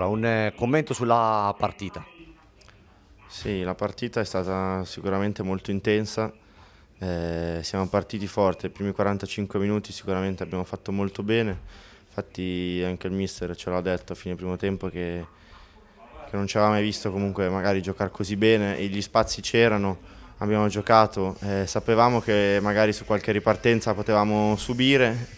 Allora, un eh, commento sulla partita. Sì, la partita è stata sicuramente molto intensa, eh, siamo partiti forte, i primi 45 minuti sicuramente abbiamo fatto molto bene, infatti anche il mister ce l'ha detto a fine primo tempo che, che non ci aveva mai visto comunque magari giocare così bene, e gli spazi c'erano, abbiamo giocato, eh, sapevamo che magari su qualche ripartenza potevamo subire,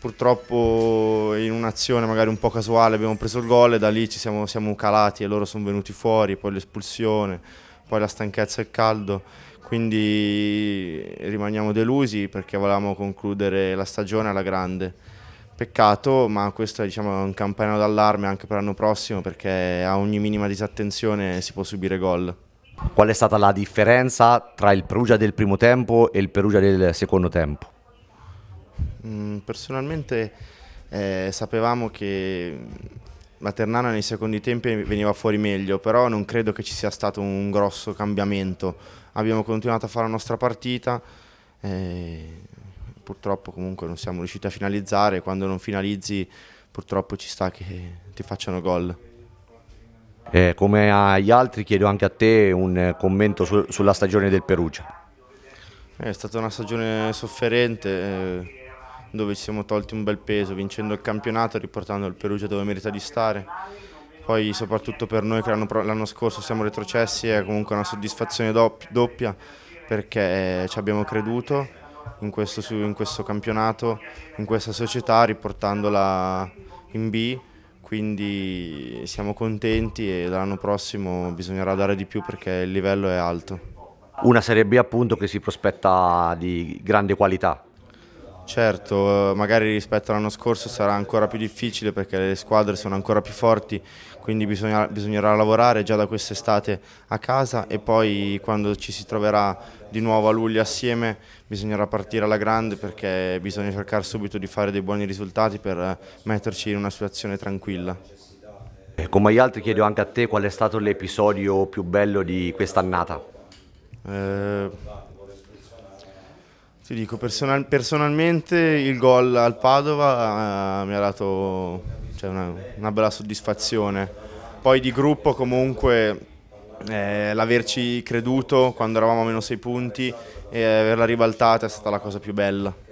purtroppo in un'azione magari un po' casuale abbiamo preso il gol e da lì ci siamo, siamo calati e loro sono venuti fuori, poi l'espulsione, poi la stanchezza e il caldo, quindi rimaniamo delusi perché volevamo concludere la stagione alla grande. Peccato, ma questo è diciamo, un campanello d'allarme anche per l'anno prossimo perché a ogni minima disattenzione si può subire gol. Qual è stata la differenza tra il Perugia del primo tempo e il Perugia del secondo tempo? Mm, personalmente eh, sapevamo che la Ternana nei secondi tempi veniva fuori meglio, però non credo che ci sia stato un grosso cambiamento. Abbiamo continuato a fare la nostra partita, eh, purtroppo comunque non siamo riusciti a finalizzare, quando non finalizzi purtroppo ci sta che ti facciano gol. Eh, come agli altri chiedo anche a te un commento su sulla stagione del Perugia. È stata una stagione sofferente. Eh dove ci siamo tolti un bel peso, vincendo il campionato, e riportando il Perugia dove merita di stare. Poi soprattutto per noi che l'anno, scorso siamo retrocessi è comunque una soddisfazione doppia perché eh, ci abbiamo creduto in questo, in questo campionato, in questa società, riportandola in B quindi siamo contenti e l'anno prossimo bisognerà dare di più perché il livello è alto. Una Serie B appunto che si prospetta di grande qualità. Certo, eh, magari rispetto all'anno scorso sarà ancora più difficile perché le squadre sono ancora più forti, quindi bisogna, bisognerà lavorare già da quest'estate a casa e poi quando ci si troverà di nuovo a luglio assieme bisognerà partire alla grande perché bisogna cercare subito di fare dei buoni risultati per eh, metterci in una situazione tranquilla. Eh, come gli altri chiedo anche a te qual è stato l'episodio più bello di quest'annata? Eh ti dico, personal, personalmente il gol al Padova eh, mi ha dato cioè, una, una, bella soddisfazione. Poi di gruppo comunque eh, l'averci creduto quando eravamo a meno 6 punti e averla ribaltata è stata la cosa più bella.